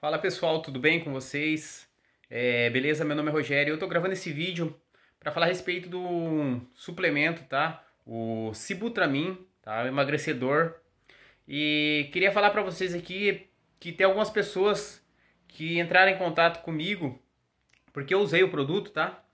Fala pessoal, tudo bem com vocês? É, beleza? Meu nome é Rogério. Eu tô gravando esse vídeo para falar a respeito do suplemento, tá? O Cibutramin, tá? O é emagrecedor. E queria falar para vocês aqui que tem algumas pessoas que entraram em contato comigo porque eu usei o produto, tá?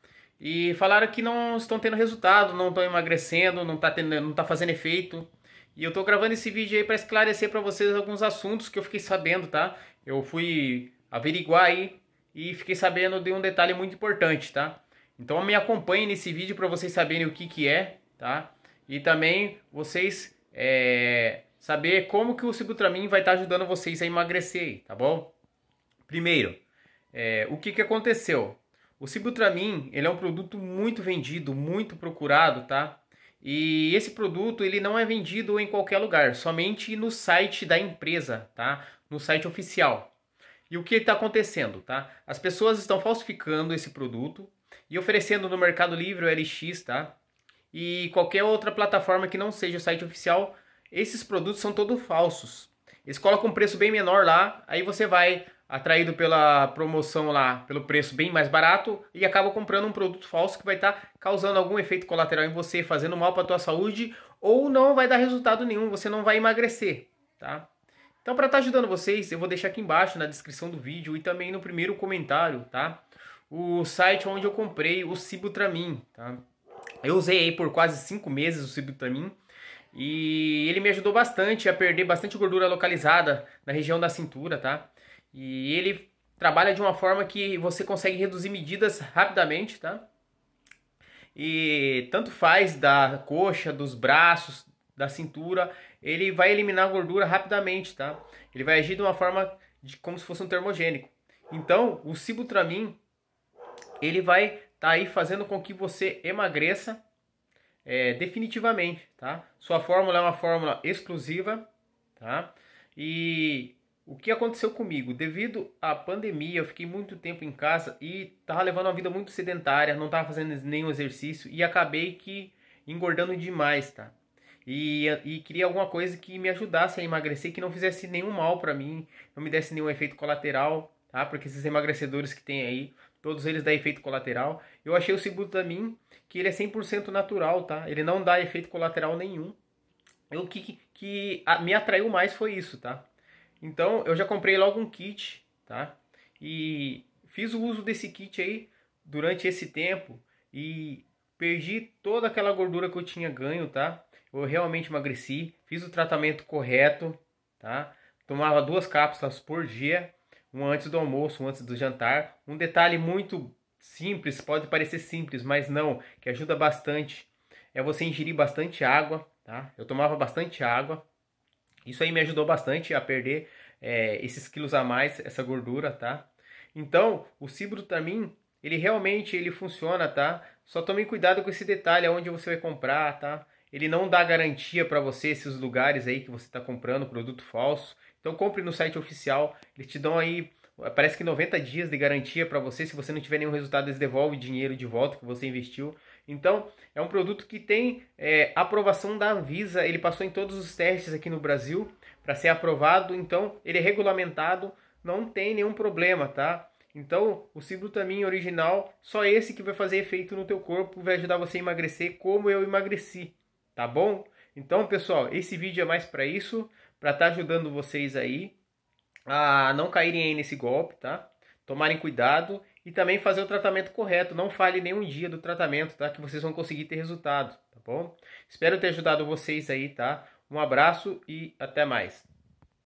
E falaram que não estão tendo resultado, não estão emagrecendo, não tá tendo, não tá fazendo efeito. E eu tô gravando esse vídeo aí para esclarecer para vocês alguns assuntos que eu fiquei sabendo, tá? eu fui averiguar aí e fiquei sabendo de um detalhe muito importante, tá? Então me acompanhe nesse vídeo para vocês saberem o que que é, tá? E também vocês é, saber como que o Sibutramin vai estar tá ajudando vocês a emagrecer, tá bom? Primeiro, é, o que que aconteceu? O Sibutramin, ele é um produto muito vendido, muito procurado, tá? E esse produto ele não é vendido em qualquer lugar, somente no site da empresa, tá? no site oficial. E o que está acontecendo, tá? As pessoas estão falsificando esse produto e oferecendo no Mercado Livre o LX, tá? E qualquer outra plataforma que não seja o site oficial, esses produtos são todos falsos. Eles colocam um preço bem menor lá, aí você vai atraído pela promoção lá, pelo preço bem mais barato e acaba comprando um produto falso que vai estar tá causando algum efeito colateral em você, fazendo mal para a tua saúde ou não vai dar resultado nenhum, você não vai emagrecer, tá? Então, para estar tá ajudando vocês, eu vou deixar aqui embaixo na descrição do vídeo e também no primeiro comentário, tá? O site onde eu comprei o Cibutramin, tá? Eu usei aí por quase 5 meses o Cibutramin e ele me ajudou bastante a perder bastante gordura localizada na região da cintura, tá? E ele trabalha de uma forma que você consegue reduzir medidas rapidamente, tá? E tanto faz da coxa, dos braços, da cintura, ele vai eliminar a gordura rapidamente, tá? Ele vai agir de uma forma de como se fosse um termogênico. Então, o Sibutramine, ele vai estar tá aí fazendo com que você emagreça é, definitivamente, tá? Sua fórmula é uma fórmula exclusiva, tá? E o que aconteceu comigo? Devido à pandemia, eu fiquei muito tempo em casa e tava levando uma vida muito sedentária, não tava fazendo nenhum exercício e acabei que engordando demais, tá? e, e queria alguma coisa que me ajudasse a emagrecer, que não fizesse nenhum mal para mim, não me desse nenhum efeito colateral, tá? Porque esses emagrecedores que tem aí, todos eles dão efeito colateral. Eu achei o Sibutamin, que ele é 100% natural, tá? Ele não dá efeito colateral nenhum. O que, que a, me atraiu mais foi isso, tá? Então, eu já comprei logo um kit, tá? E fiz o uso desse kit aí durante esse tempo e Perdi toda aquela gordura que eu tinha ganho, tá? Eu realmente emagreci, fiz o tratamento correto, tá? Tomava duas cápsulas por dia, um antes do almoço, um antes do jantar. Um detalhe muito simples, pode parecer simples, mas não, que ajuda bastante, é você ingerir bastante água, tá? Eu tomava bastante água. Isso aí me ajudou bastante a perder é, esses quilos a mais, essa gordura, tá? Então, o cibro também ele realmente ele funciona, tá? Só tome cuidado com esse detalhe aonde você vai comprar, tá? Ele não dá garantia para você esses lugares aí que você está comprando produto falso. Então compre no site oficial, eles te dão aí parece que 90 dias de garantia para você, se você não tiver nenhum resultado, eles devolvem dinheiro de volta que você investiu. Então, é um produto que tem é, aprovação da Anvisa, ele passou em todos os testes aqui no Brasil para ser aprovado, então ele é regulamentado, não tem nenhum problema, tá? Então, o sibutamin original, só esse que vai fazer efeito no teu corpo, vai ajudar você a emagrecer como eu emagreci, tá bom? Então, pessoal, esse vídeo é mais para isso, para estar tá ajudando vocês aí a não caírem aí nesse golpe, tá? Tomarem cuidado e também fazer o tratamento correto. Não fale nenhum dia do tratamento, tá? Que vocês vão conseguir ter resultado, tá bom? Espero ter ajudado vocês aí, tá? Um abraço e até mais.